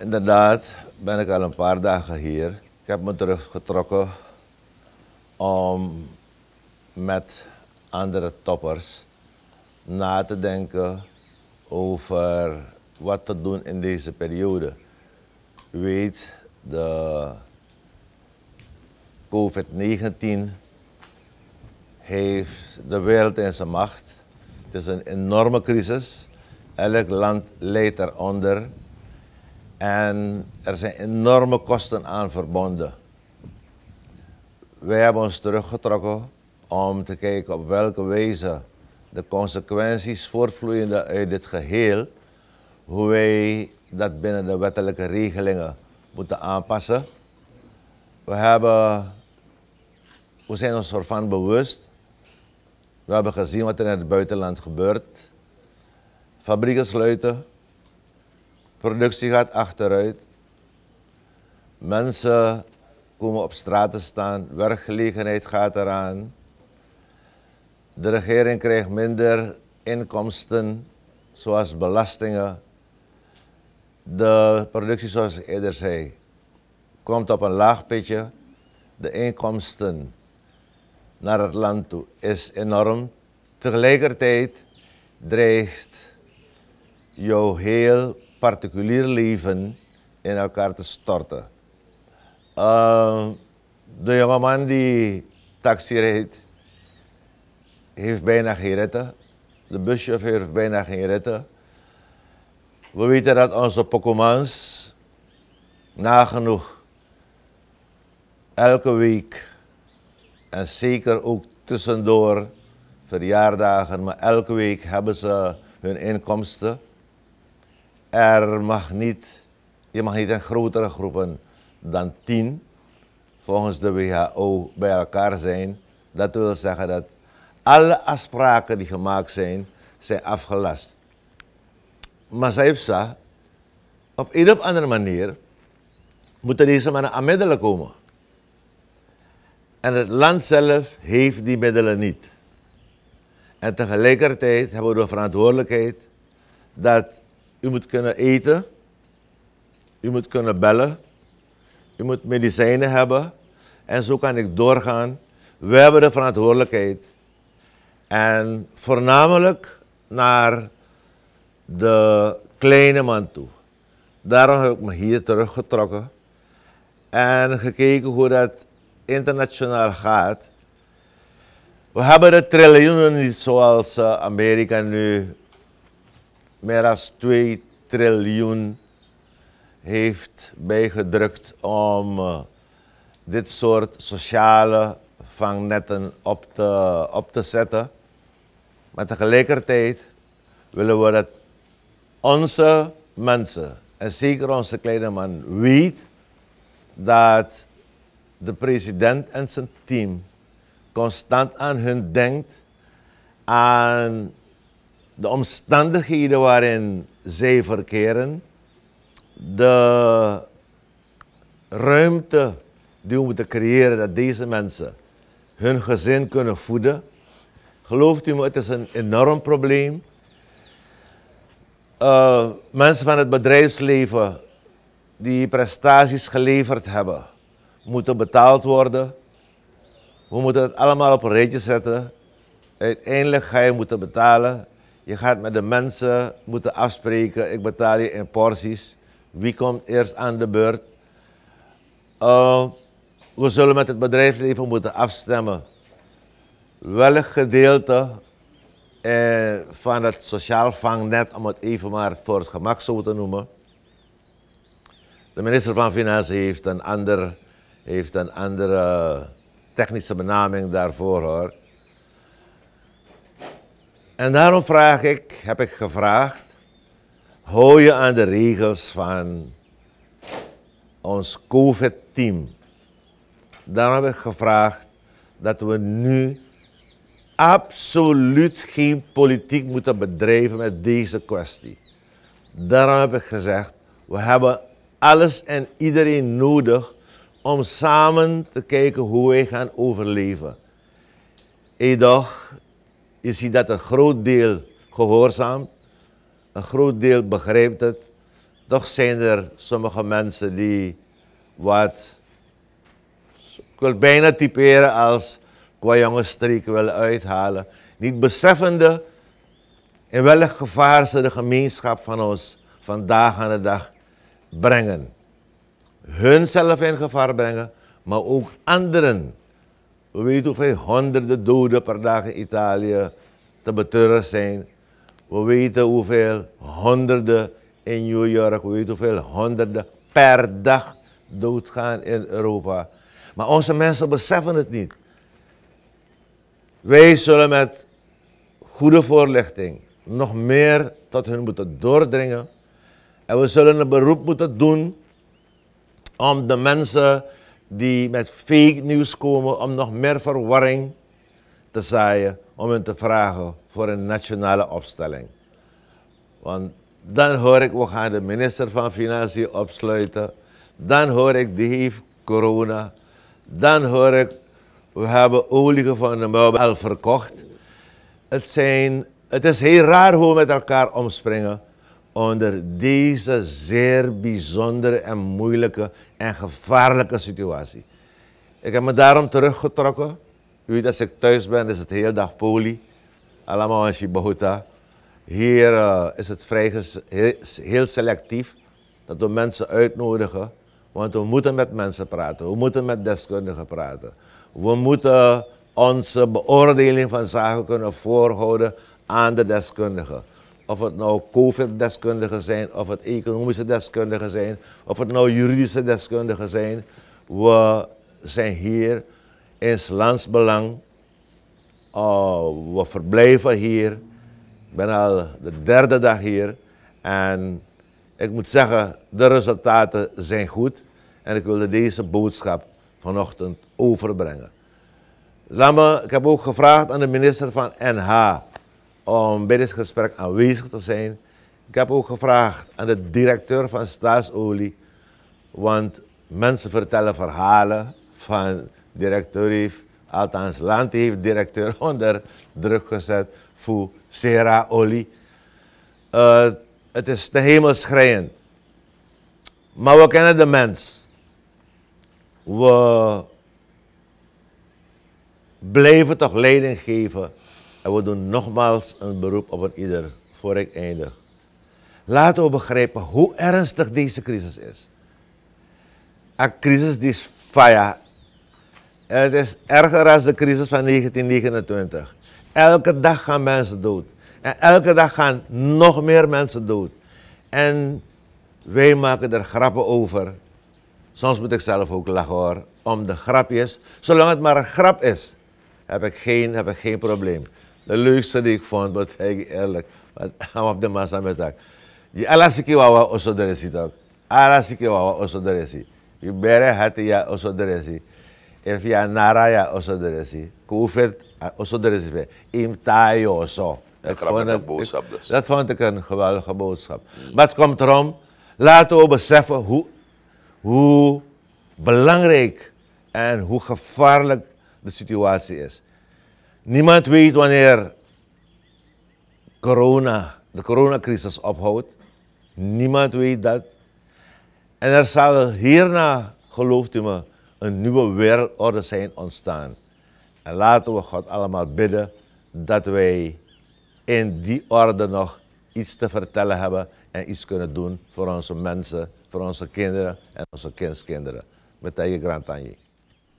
Inderdaad ben ik al een paar dagen hier. Ik heb me teruggetrokken om met andere toppers na te denken over wat te doen in deze periode. U weet, de COVID-19 heeft de wereld in zijn macht. Het is een enorme crisis. Elk land leidt eronder. En er zijn enorme kosten aan verbonden. Wij hebben ons teruggetrokken om te kijken op welke wijze de consequenties voortvloeiende uit dit geheel, hoe wij dat binnen de wettelijke regelingen moeten aanpassen. We, hebben, we zijn ons ervan bewust. We hebben gezien wat er in het buitenland gebeurt. Fabrieken sluiten, Productie gaat achteruit. Mensen komen op straat te staan. Werkgelegenheid gaat eraan. De regering krijgt minder inkomsten, zoals belastingen. De productie, zoals ik eerder zei, komt op een laag pitje. De inkomsten naar het land toe is enorm. Tegelijkertijd dreigt jouw heel particulier leven in elkaar te storten. Ehm, de jongeman die taxi reed, heeft bijna geen reten, De buschauffeur heeft bijna geen reten. We weten dat onze Pokémons nagenoeg elke week en zeker ook tussendoor verjaardagen, maar elke week hebben ze hun inkomsten er mag niet, je mag niet in grotere groepen dan tien volgens de WHO bij elkaar zijn. Dat wil zeggen dat alle afspraken die gemaakt zijn, zijn afgelast. Maar Saipsa, op een of andere manier moeten deze mannen aan middelen komen. En het land zelf heeft die middelen niet. En tegelijkertijd hebben we de verantwoordelijkheid dat u moet kunnen eten. U moet kunnen bellen. U moet medicijnen hebben. En zo kan ik doorgaan. We hebben de verantwoordelijkheid. En voornamelijk naar de kleine man toe. Daarom heb ik me hier teruggetrokken en gekeken hoe dat internationaal gaat. We hebben de triljoenen niet zoals eh, Amerika nu meer dan 2 triljoen heeft bijgedrukt om eh, dit soort sociale vangnetten op te, op te zetten. Maar tegelijkertijd willen we dat onze mensen, en zeker onze kleine man, weet dat de president en zijn team constant aan hun denkt, aan de omstandigheden waarin zij verkeren, de ruimte die we moeten creëren dat deze mensen hun gezin kunnen voeden. Gelooft u me, het is een enorm probleem. Eh, mensen van het bedrijfsleven die prestaties geleverd hebben, moeten betaald worden. We moeten het allemaal op een rijtje zetten. Uiteindelijk ga je moeten betalen je gaat met de mensen moeten afspreken. Ik betaal je in porties. Wie komt eerst aan de beurt? Eh, we zullen met het bedrijfsleven moeten afstemmen. Welk gedeelte eh, van het sociaal vangnet, om het even maar voor het gemak zo te noemen. De minister van Financiën heeft een, ander, heeft een andere eh, technische benaming daarvoor hoor. En daarom vraag ik, heb ik gevraagd, hou je aan de regels van ons COVID-team? Daarom heb ik gevraagd dat we nu absoluut geen politiek moeten bedrijven met deze kwestie. Daarom heb ik gezegd, we hebben alles en iedereen nodig om samen te kijken hoe wij gaan overleven. Edoch, je ziet dat een groot deel gehoorzaamt, een groot deel begrijpt het. Toch zijn er sommige mensen die wat, ik wil bijna typeren als qua jonge streek willen uithalen, niet beseffende in welk gevaar ze de gemeenschap van ons vandaag aan de dag brengen. Hunzelf in gevaar brengen, maar ook anderen we weten hoeveel honderden doden per dag in Italië te betreuren zijn. We weten hoeveel honderden in New York, we weten hoeveel honderden per dag doodgaan in Europa. Maar onze mensen beseffen het niet. Wij zullen met goede voorlichting nog meer tot hun moeten doordringen. En we zullen een beroep moeten doen om de mensen die met fake nieuws komen om nog meer verwarring te zaaien, om hen te vragen voor een nationale opstelling. Want dan hoor ik, we gaan de minister van Financiën opsluiten. Dan hoor ik, die heeft corona. Dan hoor ik, we hebben olie van de bouwbel verkocht. Het, zijn, het is heel raar hoe we met elkaar omspringen onder deze zeer bijzondere en moeilijke en gevaarlijke situatie. Ik heb me daarom teruggetrokken. U weet, als ik thuis ben, is het heel dag poli. Allemaal in Shibahuta. Hier eh, is het vrij heel, heel selectief dat we mensen uitnodigen. Want we moeten met mensen praten. We moeten met deskundigen praten. We moeten onze beoordeling van zaken kunnen voorhouden aan de deskundigen. Of het nou COVID-deskundigen zijn, of het economische deskundigen zijn, of het nou juridische deskundigen zijn. We zijn hier in het landsbelang. Eh, we verblijven hier. Ik ben al de derde dag hier. En ik moet zeggen, de resultaten zijn goed. En ik wilde deze boodschap vanochtend overbrengen. Laat me, ik heb ook gevraagd aan de minister van NH om bij dit gesprek aanwezig te zijn. Ik heb ook gevraagd aan de directeur van Staatsolie, want mensen vertellen verhalen van directeur heeft, althans land heeft directeur onder druk gezet voor Sera Olie. Eh, het is te hemelschrijend. Maar we kennen de mens. We blijven toch leiding geven en we doen nogmaals een beroep op een ieder voor ik eindig. Laten we begrijpen hoe ernstig deze crisis is. Een crisis die is faya. Het is erger dan de crisis van 1929. Elke dag gaan mensen dood. En elke dag gaan nog meer mensen dood. En wij maken er grappen over. Soms moet ik zelf ook lachen hoor, om de grapjes. Zolang het maar een grap is, heb ik geen, heb ik geen probleem de leukste die ik vond, wat eerlijk, want hij op de massa met haar. Je alasiki wawa osso deresi tak. Alasiki als de deresi. Je bere hati ya osso deresi. If ya nara ya osso Im tayo oso. Dat vond, ik, dus. dat vond ik een geweldige boodschap. Maar het komt erom, laten we beseffen hoe, hoe belangrijk en hoe gevaarlijk de situatie is. Niemand weet wanneer corona, de coronacrisis ophoudt. Niemand weet dat. En er zal hierna, gelooft u me, een nieuwe wereldorde zijn ontstaan. En laten we God allemaal bidden dat wij in die orde nog iets te vertellen hebben en iets kunnen doen voor onze mensen, voor onze kinderen en onze kindskinderen. Met je grand